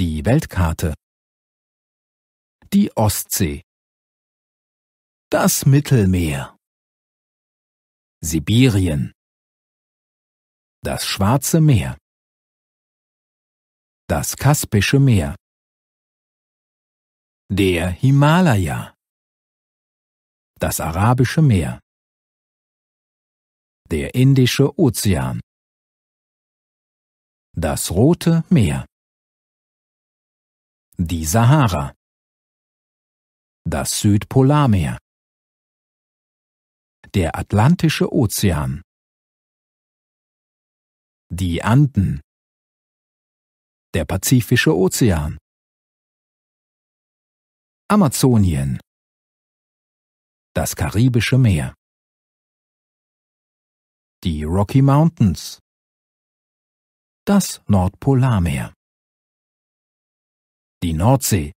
Die Weltkarte. Die Ostsee. Das Mittelmeer. Sibirien. Das Schwarze Meer. Das Kaspische Meer. Der Himalaya. Das Arabische Meer. Der Indische Ozean. Das Rote Meer die Sahara, das Südpolarmeer, der Atlantische Ozean, die Anden, der Pazifische Ozean, Amazonien, das Karibische Meer, die Rocky Mountains, das Nordpolarmeer. Die Nordsee